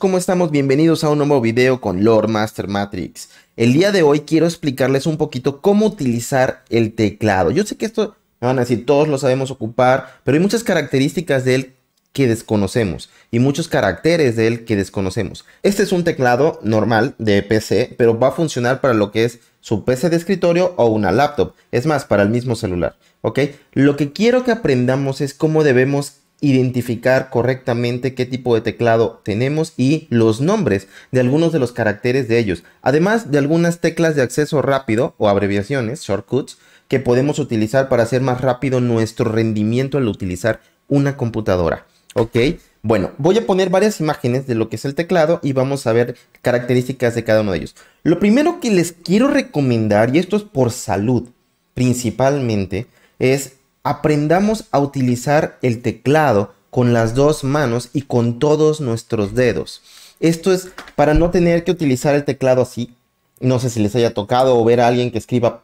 ¿cómo estamos? Bienvenidos a un nuevo video con Lord Master Matrix. El día de hoy quiero explicarles un poquito cómo utilizar el teclado. Yo sé que esto, me van a decir, todos lo sabemos ocupar, pero hay muchas características de él que desconocemos y muchos caracteres de él que desconocemos. Este es un teclado normal de PC, pero va a funcionar para lo que es su PC de escritorio o una laptop. Es más, para el mismo celular, ¿ok? Lo que quiero que aprendamos es cómo debemos identificar correctamente qué tipo de teclado tenemos y los nombres de algunos de los caracteres de ellos, además de algunas teclas de acceso rápido o abreviaciones, shortcuts, que podemos utilizar para hacer más rápido nuestro rendimiento al utilizar una computadora. ¿Ok? Bueno, voy a poner varias imágenes de lo que es el teclado y vamos a ver características de cada uno de ellos. Lo primero que les quiero recomendar, y esto es por salud principalmente, es Aprendamos a utilizar el teclado con las dos manos y con todos nuestros dedos. Esto es para no tener que utilizar el teclado así. No sé si les haya tocado o ver a alguien que escriba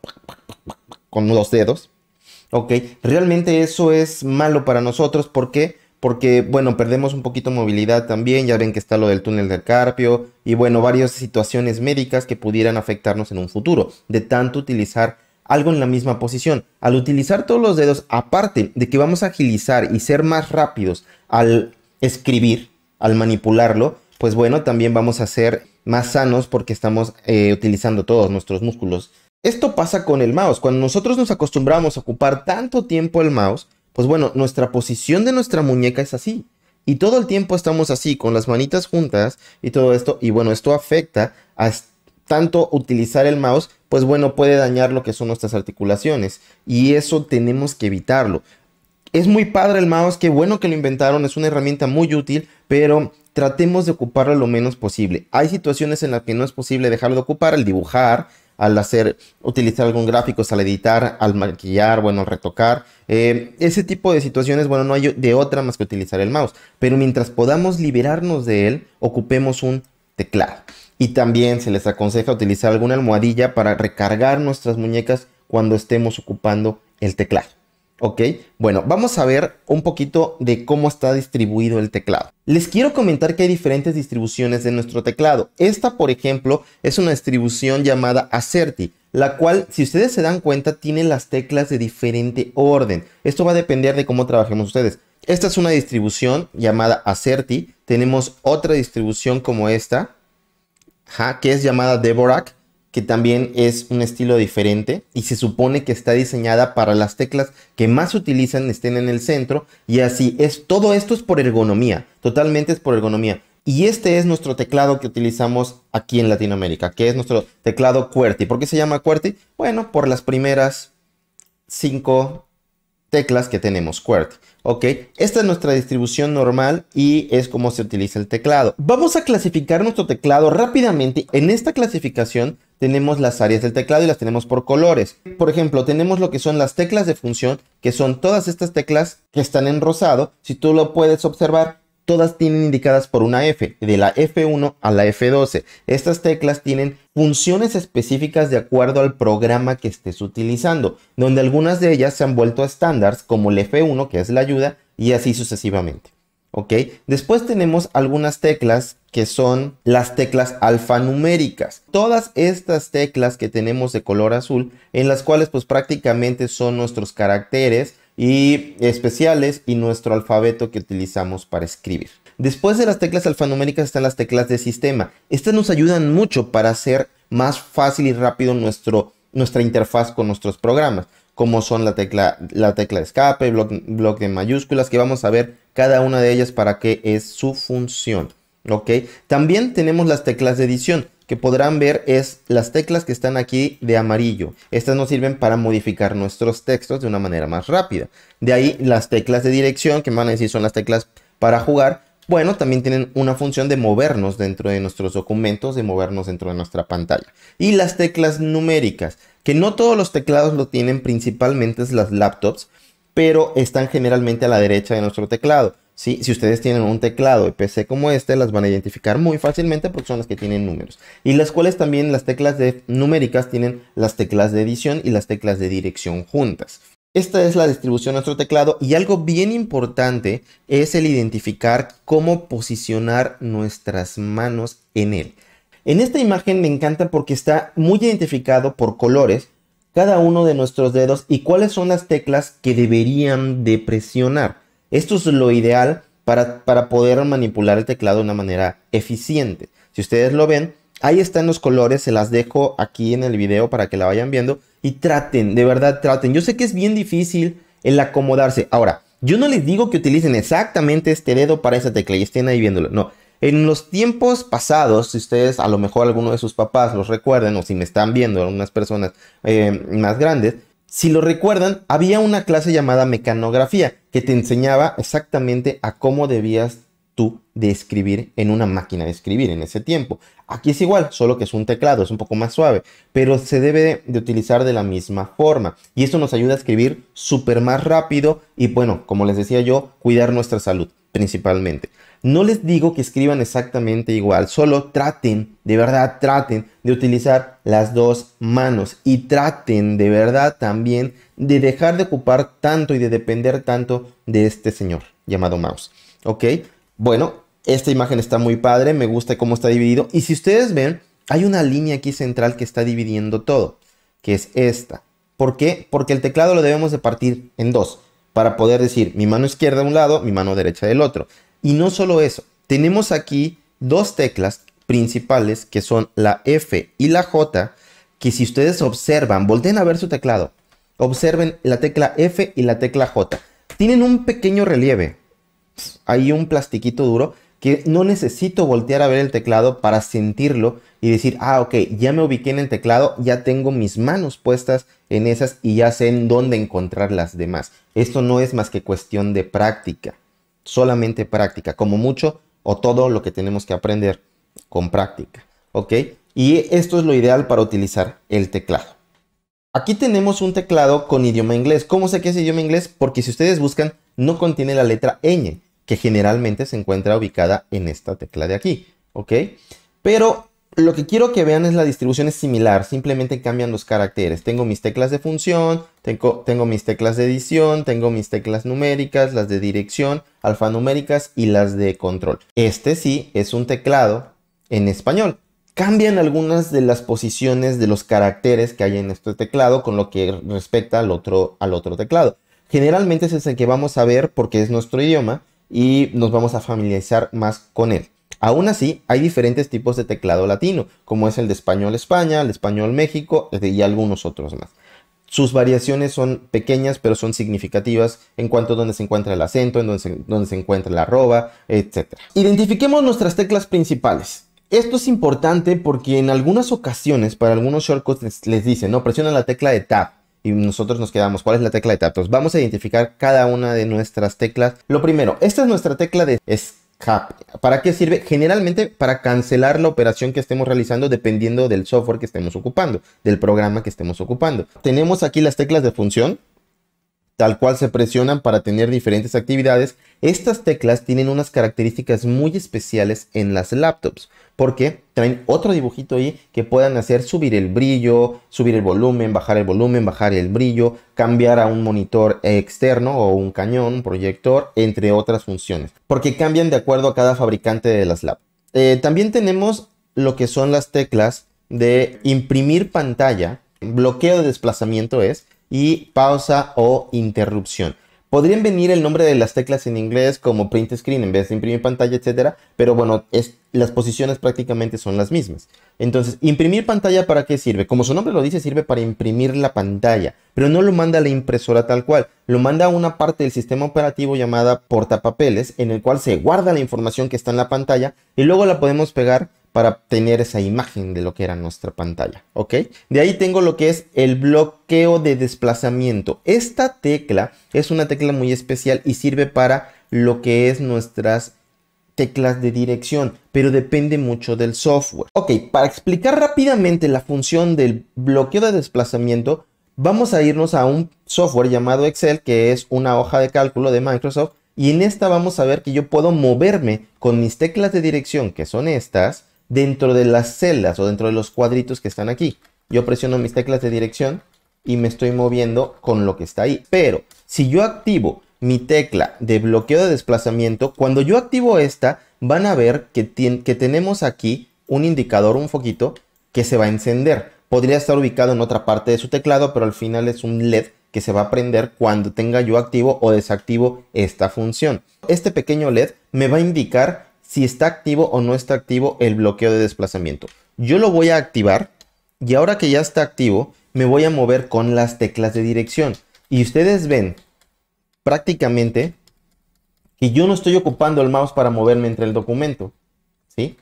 con los dedos. Ok, realmente eso es malo para nosotros. ¿Por qué? Porque, bueno, perdemos un poquito movilidad también. Ya ven que está lo del túnel del carpio y, bueno, varias situaciones médicas que pudieran afectarnos en un futuro de tanto utilizar algo en la misma posición. Al utilizar todos los dedos, aparte de que vamos a agilizar y ser más rápidos al escribir, al manipularlo, pues bueno, también vamos a ser más sanos porque estamos eh, utilizando todos nuestros músculos. Esto pasa con el mouse. Cuando nosotros nos acostumbramos a ocupar tanto tiempo el mouse, pues bueno, nuestra posición de nuestra muñeca es así. Y todo el tiempo estamos así, con las manitas juntas y todo esto. Y bueno, esto afecta a tanto utilizar el mouse pues bueno, puede dañar lo que son nuestras articulaciones. Y eso tenemos que evitarlo. Es muy padre el mouse, que bueno que lo inventaron, es una herramienta muy útil, pero tratemos de ocuparlo lo menos posible. Hay situaciones en las que no es posible dejarlo de ocupar, al dibujar, al hacer, utilizar algún gráfico, al editar, al maquillar, bueno, al retocar. Eh, ese tipo de situaciones, bueno, no hay de otra más que utilizar el mouse. Pero mientras podamos liberarnos de él, ocupemos un teclado. Y también se les aconseja utilizar alguna almohadilla para recargar nuestras muñecas cuando estemos ocupando el teclado. ¿Ok? Bueno, vamos a ver un poquito de cómo está distribuido el teclado. Les quiero comentar que hay diferentes distribuciones de nuestro teclado. Esta, por ejemplo, es una distribución llamada Acerti, la cual, si ustedes se dan cuenta, tiene las teclas de diferente orden. Esto va a depender de cómo trabajemos ustedes. Esta es una distribución llamada Acerti. Tenemos otra distribución como esta, que es llamada Devorak que también es un estilo diferente y se supone que está diseñada para las teclas que más utilizan estén en el centro y así es. Todo esto es por ergonomía, totalmente es por ergonomía. Y este es nuestro teclado que utilizamos aquí en Latinoamérica, que es nuestro teclado QWERTY. ¿Por qué se llama QWERTY? Bueno, por las primeras cinco teclas que tenemos QWERTY. Ok, esta es nuestra distribución normal y es como se utiliza el teclado. Vamos a clasificar nuestro teclado rápidamente. En esta clasificación tenemos las áreas del teclado y las tenemos por colores. Por ejemplo, tenemos lo que son las teclas de función, que son todas estas teclas que están en rosado. Si tú lo puedes observar, todas tienen indicadas por una F, de la F1 a la F12. Estas teclas tienen funciones específicas de acuerdo al programa que estés utilizando, donde algunas de ellas se han vuelto a estándares como el F1, que es la ayuda, y así sucesivamente. ¿Ok? Después tenemos algunas teclas que son las teclas alfanuméricas. Todas estas teclas que tenemos de color azul, en las cuales pues prácticamente son nuestros caracteres, y especiales y nuestro alfabeto que utilizamos para escribir. Después de las teclas alfanuméricas están las teclas de sistema. Estas nos ayudan mucho para hacer más fácil y rápido nuestro, nuestra interfaz con nuestros programas, como son la tecla, la tecla escape, bloque bloc de mayúsculas, que vamos a ver cada una de ellas para qué es su función. También tenemos las teclas de edición que podrán ver es las teclas que están aquí de amarillo. Estas nos sirven para modificar nuestros textos de una manera más rápida. De ahí las teclas de dirección, que van a decir son las teclas para jugar. Bueno, también tienen una función de movernos dentro de nuestros documentos, de movernos dentro de nuestra pantalla. Y las teclas numéricas, que no todos los teclados lo tienen, principalmente es las laptops, pero están generalmente a la derecha de nuestro teclado. Si ustedes tienen un teclado de PC como este, las van a identificar muy fácilmente porque son las que tienen números. Y las cuales también las teclas de numéricas tienen las teclas de edición y las teclas de dirección juntas. Esta es la distribución de nuestro teclado y algo bien importante es el identificar cómo posicionar nuestras manos en él. En esta imagen me encanta porque está muy identificado por colores cada uno de nuestros dedos y cuáles son las teclas que deberían de presionar. Esto es lo ideal para, para poder manipular el teclado de una manera eficiente. Si ustedes lo ven, ahí están los colores, se las dejo aquí en el video para que la vayan viendo y traten, de verdad traten. Yo sé que es bien difícil el acomodarse. Ahora, yo no les digo que utilicen exactamente este dedo para esa tecla y estén ahí viéndolo, no. En los tiempos pasados, si ustedes a lo mejor alguno de sus papás los recuerden o si me están viendo algunas personas eh, más grandes, si lo recuerdan, había una clase llamada mecanografía que te enseñaba exactamente a cómo debías tú de escribir en una máquina de escribir en ese tiempo. Aquí es igual, solo que es un teclado, es un poco más suave, pero se debe de utilizar de la misma forma. Y esto nos ayuda a escribir súper más rápido y bueno, como les decía yo, cuidar nuestra salud principalmente. No les digo que escriban exactamente igual, solo traten, de verdad traten de utilizar las dos manos y traten de verdad también de dejar de ocupar tanto y de depender tanto de este señor llamado mouse. ¿Ok? Bueno, esta imagen está muy padre, me gusta cómo está dividido. Y si ustedes ven, hay una línea aquí central que está dividiendo todo, que es esta. ¿Por qué? Porque el teclado lo debemos de partir en dos para poder decir mi mano izquierda de un lado, mi mano derecha del otro. Y no solo eso, tenemos aquí dos teclas principales que son la F y la J, que si ustedes observan, volteen a ver su teclado, observen la tecla F y la tecla J. Tienen un pequeño relieve, hay un plastiquito duro, que no necesito voltear a ver el teclado para sentirlo y decir, ah, ok, ya me ubiqué en el teclado, ya tengo mis manos puestas en esas y ya sé en dónde encontrar las demás. Esto no es más que cuestión de práctica solamente práctica, como mucho o todo lo que tenemos que aprender con práctica, ¿ok? Y esto es lo ideal para utilizar el teclado. Aquí tenemos un teclado con idioma inglés. ¿Cómo sé que es idioma inglés? Porque si ustedes buscan, no contiene la letra ñ, que generalmente se encuentra ubicada en esta tecla de aquí, ¿ok? Pero lo que quiero que vean es la distribución es similar, simplemente cambian los caracteres. Tengo mis teclas de función, tengo, mis teclas de edición, tengo mis teclas numéricas, las de dirección, alfanuméricas y las de control. Este sí es un teclado en español. Cambian algunas de las posiciones de los caracteres que hay en este teclado con lo que respecta al otro, al otro teclado. Generalmente ese es el que vamos a ver porque es nuestro idioma y nos vamos a familiarizar más con él. Aún así, hay diferentes tipos de teclado latino, como es el de español España, el español México y algunos otros más. Sus variaciones son pequeñas, pero son significativas en cuanto a dónde se encuentra el acento, en dónde se, encuentra la arroba, etc. Identifiquemos nuestras teclas principales. Esto es importante porque en algunas ocasiones, para algunos shortcuts, les, dicen, no, presiona la tecla de Tab y nosotros nos quedamos. ¿Cuál es la tecla de Tab? Entonces, vamos a identificar cada una de nuestras teclas. Lo primero, esta es nuestra tecla de ¿Para qué sirve? Generalmente para cancelar la operación que estemos realizando dependiendo del software que estemos ocupando, del programa que estemos ocupando. Tenemos aquí las teclas de función, tal cual se presionan para tener diferentes actividades. Estas teclas tienen unas características muy especiales en las laptops porque traen otro dibujito ahí que puedan hacer subir el brillo, subir el volumen, bajar el volumen, bajar el brillo, cambiar a un monitor externo o un cañón, un proyector, entre otras funciones, porque cambian de acuerdo a cada fabricante de las lab. Eh, también tenemos lo que son las teclas de imprimir pantalla, bloqueo de desplazamiento es, y pausa o interrupción. Podrían venir el nombre de las teclas en inglés como print screen en vez de imprimir pantalla, etcétera, pero bueno, las posiciones prácticamente son las mismas. Entonces, imprimir pantalla para qué sirve? Como su nombre lo dice, sirve para imprimir la pantalla, pero no lo manda la impresora tal cual, lo manda a una parte del sistema operativo llamada portapapeles, en el cual se guarda la información que está en la pantalla y luego la podemos pegar para tener esa imagen de lo que era nuestra pantalla, ¿ok? De ahí tengo lo que es el bloqueo de desplazamiento. Esta tecla es una tecla muy especial y sirve para lo que es nuestras teclas de dirección, pero depende mucho del software. Ok, para explicar rápidamente la función del bloqueo de desplazamiento, vamos a irnos a un software llamado Excel, que es una hoja de cálculo de Microsoft, y en esta vamos a ver que yo puedo moverme con mis teclas de dirección, que son estas, dentro de las celdas o dentro de los cuadritos que están aquí. Yo presiono mis teclas de dirección y me estoy moviendo con lo que está ahí. Pero si yo activo mi tecla de bloqueo de desplazamiento, cuando yo activo esta, van a ver que, que tenemos aquí un indicador, un foquito, que se va a encender. Podría estar ubicado en otra parte de su teclado, pero al final es un LED que se va a prender cuando tenga yo activo o desactivo esta función. Este pequeño LED me va a indicar si está activo o no está activo el bloqueo de desplazamiento. Yo lo voy a activar y ahora que ya está activo, me voy a mover con las teclas de dirección. Y ustedes ven prácticamente que yo no estoy ocupando el mouse para moverme entre el documento. ¿Sí?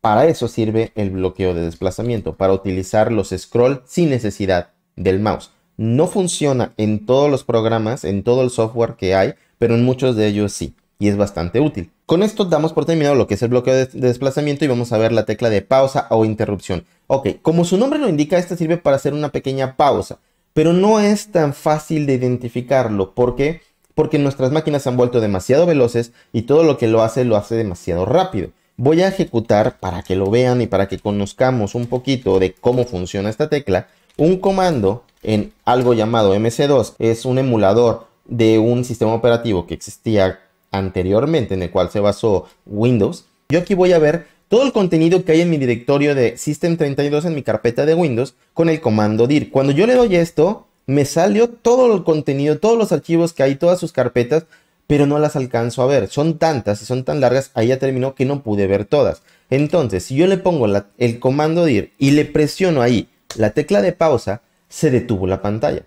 Para eso sirve el bloqueo de desplazamiento, para utilizar los scroll sin necesidad del mouse. No funciona en todos los programas, en todo el software que hay, pero en muchos de ellos sí, y es bastante útil. Con esto damos por terminado lo que es el bloqueo de desplazamiento y vamos a ver la tecla de pausa o interrupción. Ok, como su nombre lo indica, esta sirve para hacer una pequeña pausa, pero no es tan fácil de identificarlo. ¿Por qué? Porque nuestras máquinas se han vuelto demasiado veloces y todo lo que lo hace lo hace demasiado rápido. Voy a ejecutar para que lo vean y para que conozcamos un poquito de cómo funciona esta tecla, un comando en algo llamado MC2. Es un emulador de un sistema operativo que existía anteriormente en el cual se basó Windows, yo aquí voy a ver todo el contenido que hay en mi directorio de System32 en mi carpeta de Windows con el comando dir. Cuando yo le doy esto, me salió todo el contenido, todos los archivos que hay, todas sus carpetas, pero no las alcanzo a ver. Son tantas y son tan largas, ahí ya terminó que no pude ver todas. Entonces, si yo le pongo el comando dir y le presiono ahí la tecla de pausa, se detuvo la pantalla.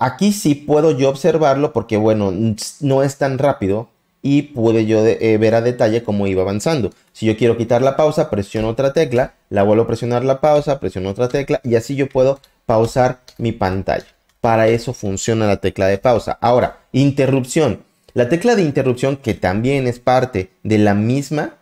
Aquí sí puedo yo observarlo porque, bueno, no es tan rápido y pude yo eh, ver a detalle cómo iba avanzando. Si yo quiero quitar la pausa, presiono otra tecla, la vuelvo a presionar la pausa, presiono otra tecla y así yo puedo pausar mi pantalla. Para eso funciona la tecla de pausa. Ahora, interrupción. La tecla de interrupción, que también es parte de la misma,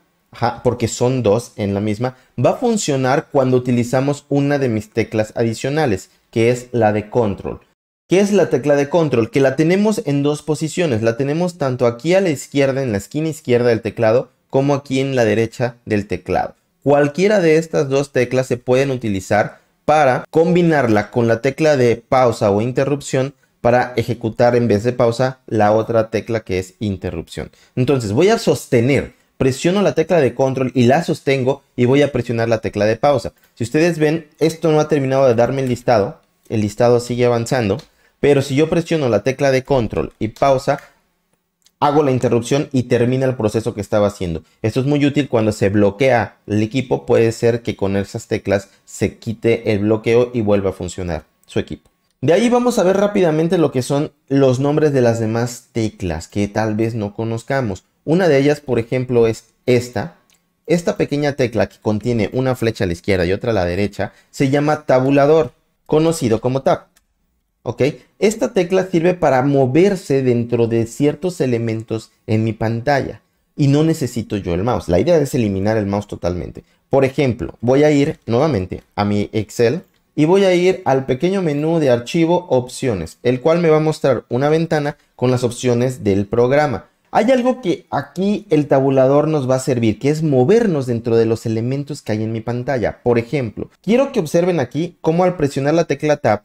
porque son dos en la misma, va a funcionar cuando utilizamos una de mis teclas adicionales, que es la de control. ¿Qué es la tecla de control? Que la tenemos en dos posiciones. La tenemos tanto aquí a la izquierda, en la esquina izquierda del teclado, como aquí en la derecha del teclado. Cualquiera de estas dos teclas se pueden utilizar para combinarla con la tecla de pausa o interrupción para ejecutar en vez de pausa la otra tecla que es interrupción. Entonces voy a sostener, presiono la tecla de control y la sostengo y voy a presionar la tecla de pausa. Si ustedes ven, esto no ha terminado de darme el listado, el listado sigue avanzando. Pero si yo presiono la tecla de control y pausa, hago la interrupción y termina el proceso que estaba haciendo. Esto es muy útil cuando se bloquea el equipo. Puede ser que con esas teclas se quite el bloqueo y vuelva a funcionar su equipo. De ahí vamos a ver rápidamente lo que son los nombres de las demás teclas que tal vez no conozcamos. Una de ellas, por ejemplo, es esta. Esta pequeña tecla que contiene una flecha a la izquierda y otra a la derecha se llama tabulador, conocido como tab. ¿ok? Esta tecla sirve para moverse dentro de ciertos elementos en mi pantalla y no necesito yo el mouse. La idea es eliminar el mouse totalmente. Por ejemplo, voy a ir nuevamente a mi Excel y voy a ir al pequeño menú de archivo opciones, el cual me va a mostrar una ventana con las opciones del programa. Hay algo que aquí el tabulador nos va a servir, que es movernos dentro de los elementos que hay en mi pantalla. Por ejemplo, quiero que observen aquí cómo al presionar la tecla Tab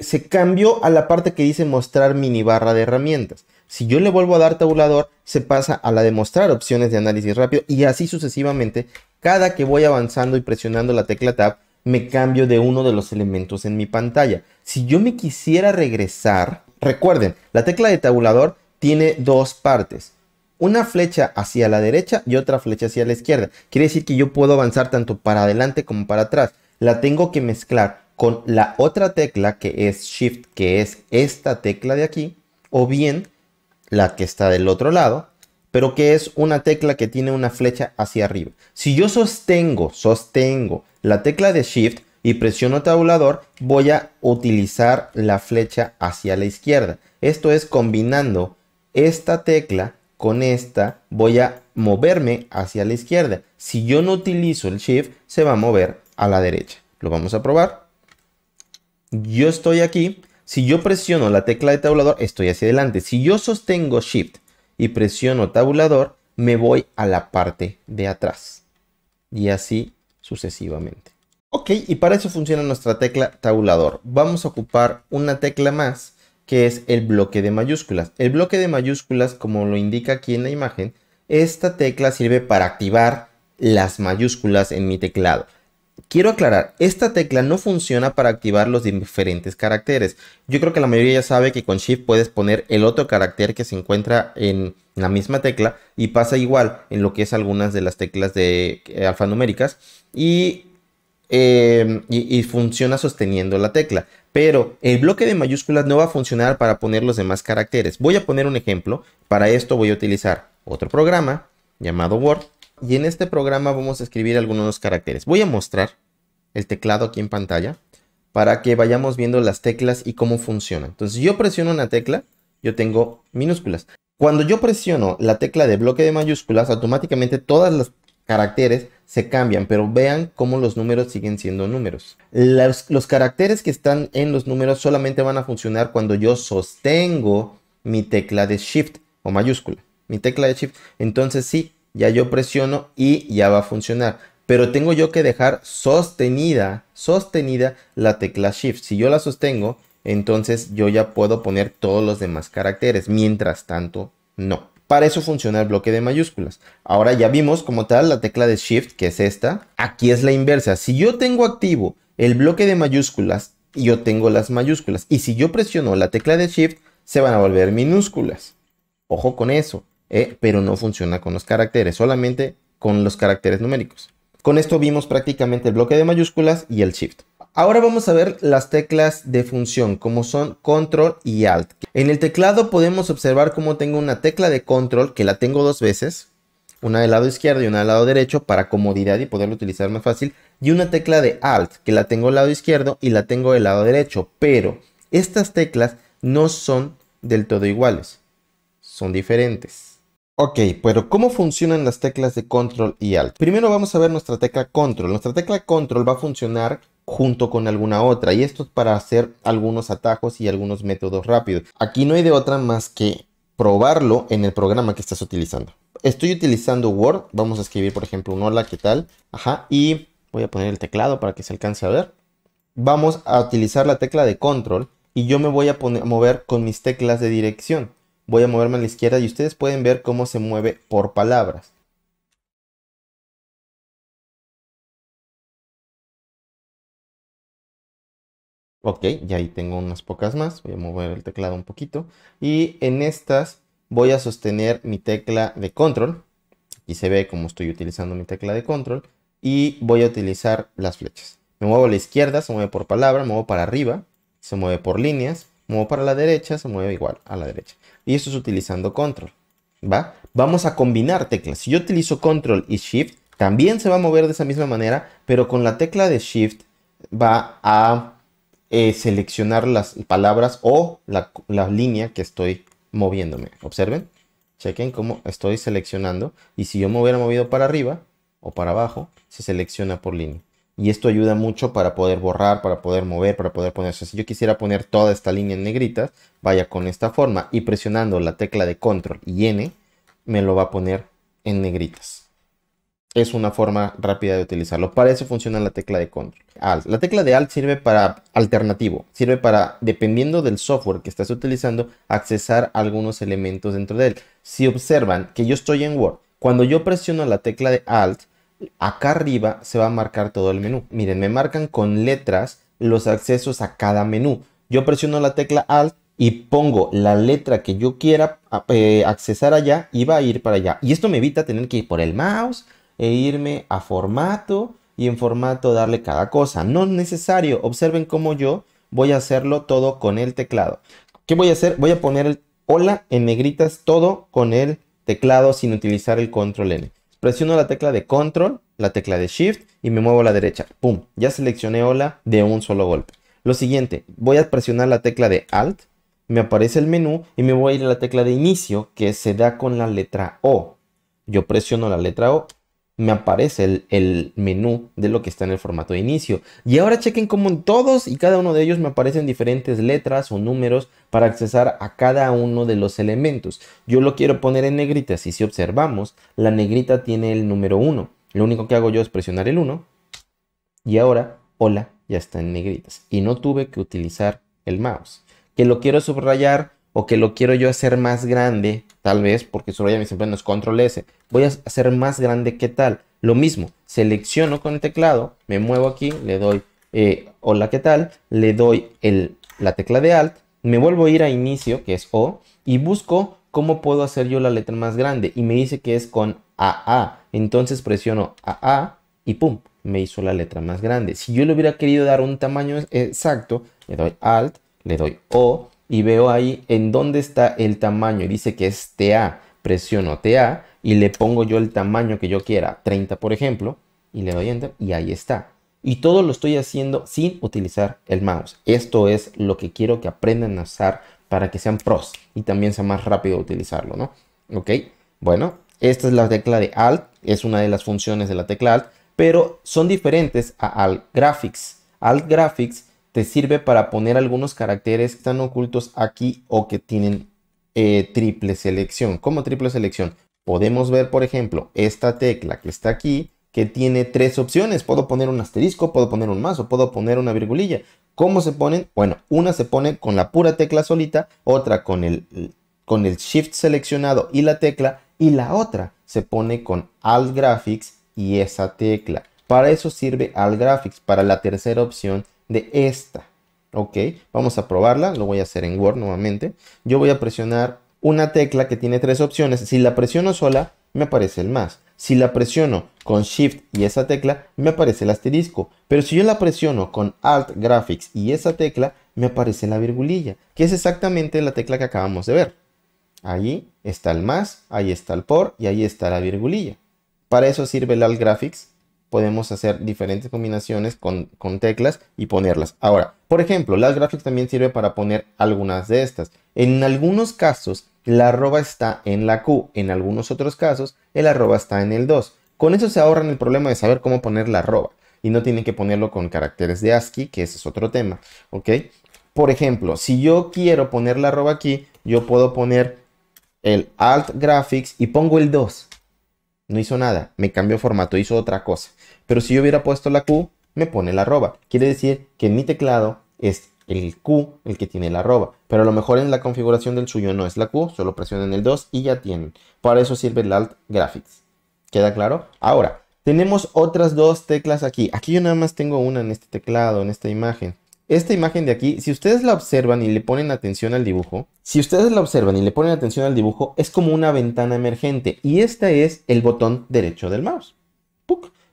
se, cambió a la parte que dice mostrar mini barra de herramientas. Si yo le vuelvo a dar tabulador, se pasa a la de mostrar opciones de análisis rápido y así sucesivamente. Cada que voy avanzando y presionando la tecla tab, me cambio de uno de los elementos en mi pantalla. Si yo me quisiera regresar, recuerden, la tecla de tabulador tiene dos partes. Una flecha hacia la derecha y otra flecha hacia la izquierda. Quiere decir que yo puedo avanzar tanto para adelante como para atrás. La tengo que mezclar con la otra tecla que es Shift, que es esta tecla de aquí, o bien la que está del otro lado, pero que es una tecla que tiene una flecha hacia arriba. Si yo sostengo, sostengo la tecla de Shift y presiono tabulador, voy a utilizar la flecha hacia la izquierda. Esto es combinando esta tecla con esta, voy a moverme hacia la izquierda. Si yo no utilizo el Shift, se va a mover a la derecha. Lo vamos a probar yo estoy aquí, si yo presiono la tecla de tabulador, estoy hacia adelante. Si yo sostengo Shift y presiono tabulador, me voy a la parte de atrás. Y así sucesivamente. Ok, y para eso funciona nuestra tecla tabulador. Vamos a ocupar una tecla más, que es el bloque de mayúsculas. El bloque de mayúsculas, como lo indica aquí en la imagen, esta tecla sirve para activar las mayúsculas en mi teclado. Quiero aclarar, esta tecla no funciona para activar los diferentes caracteres. Yo creo que la mayoría ya sabe que con Shift puedes poner el otro carácter que se encuentra en la misma tecla y pasa igual en lo que es algunas de las teclas de eh, alfanuméricas em, y, y funciona sosteniendo la tecla. Pero el bloque de mayúsculas no va a funcionar para poner los demás caracteres. Voy a poner un ejemplo. Para esto voy a utilizar otro programa llamado Word y en este programa vamos a escribir algunos caracteres. Voy a mostrar el teclado aquí en pantalla para que vayamos viendo las teclas y cómo funcionan. Entonces, yo presiono una tecla, yo tengo minúsculas. Cuando yo presiono la tecla de bloque de mayúsculas, automáticamente todos los caracteres se cambian, pero vean cómo los números siguen siendo números. Los, los, caracteres que están en los números solamente van a funcionar cuando yo sostengo mi tecla de shift o mayúscula, mi tecla de shift. Entonces sí, ya yo presiono y ya va a funcionar. Pero tengo yo que dejar sostenida, sostenida la tecla Shift. Si yo la sostengo, entonces yo ya puedo poner todos los demás caracteres. Mientras tanto, no. Para eso funciona el bloque de mayúsculas. Ahora ya vimos como tal la tecla de Shift, que es esta. Aquí es la inversa. Si yo tengo activo el bloque de mayúsculas, yo tengo las mayúsculas. Y si yo presiono la tecla de Shift, se van a volver minúsculas. Ojo con eso. Eh, pero no funciona con los caracteres, solamente con los caracteres numéricos. Con esto vimos prácticamente el bloque de mayúsculas y el shift. Ahora vamos a ver las teclas de función, como son control y alt. En el teclado podemos observar cómo tengo una tecla de control, que la tengo dos veces, una del lado izquierdo y una del lado derecho para comodidad y poderlo utilizar más fácil, y una tecla de alt, que la tengo del lado izquierdo y la tengo del lado derecho, pero estas teclas no son del todo iguales, son diferentes. Ok, pero ¿cómo funcionan las teclas de Control y Alt? Primero vamos a ver nuestra tecla Control. Nuestra tecla Control va a funcionar junto con alguna otra y esto es para hacer algunos atajos y algunos métodos rápidos. Aquí no hay de otra más que probarlo en el programa que estás utilizando. Estoy utilizando Word, vamos a escribir por ejemplo un hola, ¿qué tal? Ajá, y voy a poner el teclado para que se alcance a ver. Vamos a utilizar la tecla de Control y yo me voy a, mover con mis teclas de dirección voy a moverme a la izquierda y ustedes pueden ver cómo se mueve por palabras. Ok, ya ahí tengo unas pocas más. Voy a mover el teclado un poquito. Y en estas voy a sostener mi tecla de control. Aquí se ve cómo estoy utilizando mi tecla de control. Y voy a utilizar las flechas. Me muevo a la izquierda, se mueve por palabra, me muevo para arriba, se mueve por líneas, muevo para la derecha, se mueve igual a la derecha. Y esto es utilizando control. ¿Va? Vamos a combinar teclas. Si yo utilizo control y shift, también se va a mover de esa misma manera, pero con la tecla de shift va a eh, seleccionar las palabras o la, la línea que estoy moviéndome. Observen, chequen cómo estoy seleccionando. Y si yo me hubiera movido para arriba o para abajo, se selecciona por línea y esto ayuda mucho para poder borrar, para poder mover, para poder poner. si yo quisiera poner toda esta línea en negritas, vaya con esta forma y presionando la tecla de control y N me lo va a poner en negritas. Es una forma rápida de utilizarlo. Para eso funciona la tecla de control. Alt. La tecla de Alt sirve para alternativo. Sirve para, dependiendo del software que estás utilizando, accesar algunos elementos dentro de él. Si observan que yo estoy en Word, cuando yo presiono la tecla de Alt, Acá arriba se va a marcar todo el menú. Miren, me marcan con letras los accesos a cada menú. Yo presiono la tecla Alt y pongo la letra que yo quiera eh, accesar allá y va a ir para allá. Y esto me evita tener que ir por el mouse e irme a formato y en formato darle cada cosa. No es necesario. Observen cómo yo voy a hacerlo todo con el teclado. ¿Qué voy a hacer? Voy a poner el hola en negritas todo con el teclado sin utilizar el control N presiono la tecla de control, la tecla de shift y me muevo a la derecha. ¡Pum! Ya seleccioné hola de un solo golpe. Lo siguiente, voy a presionar la tecla de alt, me aparece el menú y me voy a ir a la tecla de inicio que se da con la letra O. Yo presiono la letra O me aparece el, menú de lo que está en el formato de inicio. Y ahora chequen cómo en todos y cada uno de ellos me aparecen diferentes letras o números para accesar a cada uno de los elementos. Yo lo quiero poner en negrita, y si observamos, la negrita tiene el número 1. Lo único que hago yo es presionar el 1 y ahora, hola, ya está en negritas. Y no tuve que utilizar el mouse. Que lo quiero subrayar o que lo quiero yo hacer más grande, tal vez, porque ya me siempre nos control S. Voy a hacer más grande que tal. Lo mismo, selecciono con el teclado, me muevo aquí, le doy eh, hola qué tal, le doy el, la tecla de alt, me vuelvo a ir a inicio, que es O, y busco cómo puedo hacer yo la letra más grande. Y me dice que es con AA. Entonces presiono AA y pum, me hizo la letra más grande. Si yo le hubiera querido dar un tamaño exacto, le doy alt, le doy O, y veo ahí en dónde está el tamaño dice que es TA, presiono TA y le pongo yo el tamaño que yo quiera, 30 por ejemplo, y le doy enter y ahí está. Y todo lo estoy haciendo sin utilizar el mouse. Esto es lo que quiero que aprendan a usar para que sean pros y también sea más rápido utilizarlo, ¿no? Ok, bueno, esta es la tecla de Alt, es una de las funciones de la tecla Alt, pero son diferentes a Alt Graphics. Alt Graphics te sirve para poner algunos caracteres que están ocultos aquí o que tienen eh, triple selección. ¿Cómo triple selección? Podemos ver, por ejemplo, esta tecla que está aquí, que tiene tres opciones. Puedo poner un asterisco, puedo poner un más o puedo poner una virgulilla. ¿Cómo se ponen? Bueno, una se pone con la pura tecla solita, otra con el, con el shift seleccionado y la tecla, y la otra se pone con Alt Graphics y esa tecla. Para eso sirve Alt Graphics, para la tercera opción de esta. Ok, vamos a probarla, lo voy a hacer en Word nuevamente. Yo voy a presionar una tecla que tiene tres opciones. Si la presiono sola, me aparece el más. Si la presiono con Shift y esa tecla, me aparece el asterisco. Pero si yo la presiono con Alt Graphics y esa tecla, me aparece la virgulilla, que es exactamente la tecla que acabamos de ver. Allí está el más, ahí está el por y ahí está la virgulilla. Para eso sirve el Alt Graphics podemos hacer diferentes combinaciones con, teclas y ponerlas. Ahora, por ejemplo, las graphics también sirve para poner algunas de estas. En algunos casos, la arroba está en la Q, en algunos otros casos, el arroba está en el 2. Con eso se ahorran el problema de saber cómo poner la arroba y no tienen que ponerlo con caracteres de ASCII, que ese es otro tema, ¿ok? Por ejemplo, si yo quiero poner la arroba aquí, yo puedo poner el alt graphics y pongo el 2 no hizo nada, me cambió formato, hizo otra cosa. Pero si yo hubiera puesto la Q, me pone la arroba. Quiere decir que en mi teclado es el Q el que tiene la arroba, pero a lo mejor en la configuración del suyo no es la Q, solo presionen el 2 y ya tienen. Para eso sirve el Alt Graphics. ¿Queda claro? Ahora, tenemos otras dos teclas aquí. Aquí yo nada más tengo una en este teclado, en esta imagen esta imagen de aquí, si ustedes la observan y le ponen atención al dibujo, si ustedes la observan y le ponen atención al dibujo, es como una ventana emergente y este es el botón derecho del mouse.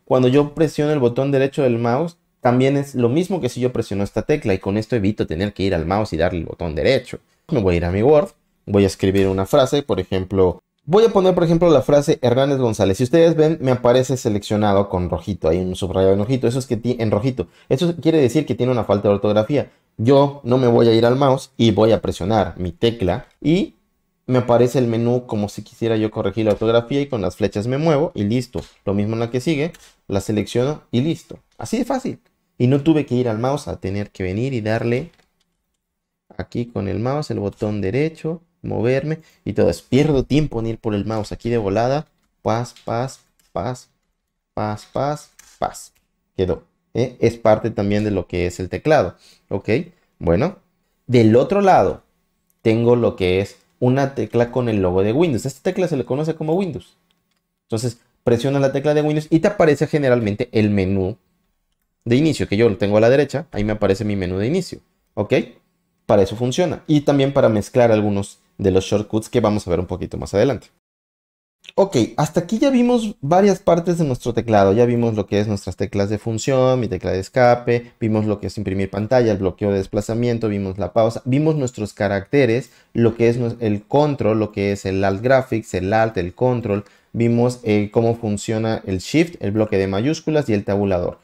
Cuando yo presiono el botón derecho del mouse, también es lo mismo que si yo presiono esta tecla y con esto evito tener que ir al mouse y darle el botón derecho. Me voy a ir a mi Word, voy a escribir una frase, por ejemplo, Voy a poner, por ejemplo, la frase Hernández González. Si ustedes ven, me aparece seleccionado con rojito, hay un subrayado en rojito. Eso es que en rojito. Eso quiere decir que tiene una falta de ortografía. Yo no me voy a ir al mouse y voy a presionar mi tecla y me aparece el menú como si quisiera yo corregir la ortografía y con las flechas me muevo y listo. Lo mismo en la que sigue, la selecciono y listo. Así de fácil. Y no tuve que ir al mouse a tener que venir y darle aquí con el mouse el botón derecho moverme y todo eso. Pierdo tiempo en ir por el mouse aquí de volada. Paz, paz, paz, paz, paz, paz. Quedó. ¿eh? Es parte también de lo que es el teclado. ¿Ok? Bueno. Del otro lado tengo lo que es una tecla con el logo de Windows. Esta tecla se le conoce como Windows. Entonces presiona la tecla de Windows y te aparece generalmente el menú de inicio, que yo lo tengo a la derecha. Ahí me aparece mi menú de inicio. ¿Ok? Para eso funciona. Y también para mezclar algunos de los shortcuts que vamos a ver un poquito más adelante. Ok, hasta aquí ya vimos varias partes de nuestro teclado. Ya vimos lo que es nuestras teclas de función, mi tecla de escape, vimos lo que es imprimir pantalla, el bloqueo de desplazamiento, vimos la pausa, vimos nuestros caracteres, lo que es el control, lo que es el alt graphics, el alt, el control, vimos eh, cómo funciona el shift, el bloque de mayúsculas y el tabulador.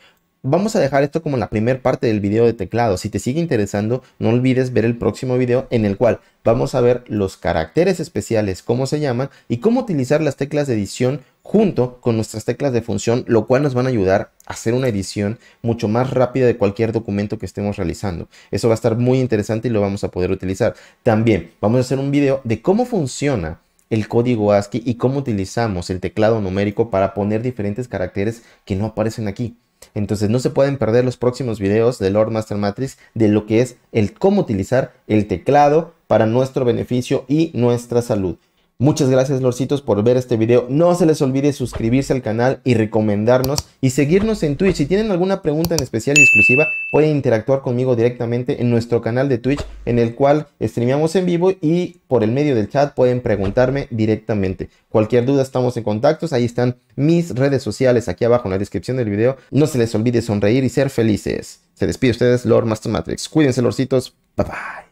Vamos a dejar esto como la primera parte del video de teclado. Si te sigue interesando, no olvides ver el próximo video en el cual vamos a ver los caracteres especiales, cómo se llaman y cómo utilizar las teclas de edición junto con nuestras teclas de función, lo cual nos van a ayudar a hacer una edición mucho más rápida de cualquier documento que estemos realizando. Eso va a estar muy interesante y lo vamos a poder utilizar. También vamos a hacer un video de cómo funciona el código ASCII y cómo utilizamos el teclado numérico para poner diferentes caracteres que no aparecen aquí. Entonces no se pueden perder los próximos videos de Lord Master Matrix de lo que es el cómo utilizar el teclado para nuestro beneficio y nuestra salud. Muchas gracias, Lorcitos, por ver este video. No se les olvide suscribirse al canal y recomendarnos y seguirnos en Twitch. Si tienen alguna pregunta en especial y exclusiva, pueden interactuar conmigo directamente en nuestro canal de Twitch, en el cual streameamos en vivo y por el medio del chat pueden preguntarme directamente. Cualquier duda, estamos en contactos. Ahí están mis redes sociales aquí abajo en la descripción del video. No se les olvide sonreír y ser felices. Se despide ustedes, Lord Master Matrix. Cuídense, Lorcitos. Bye bye.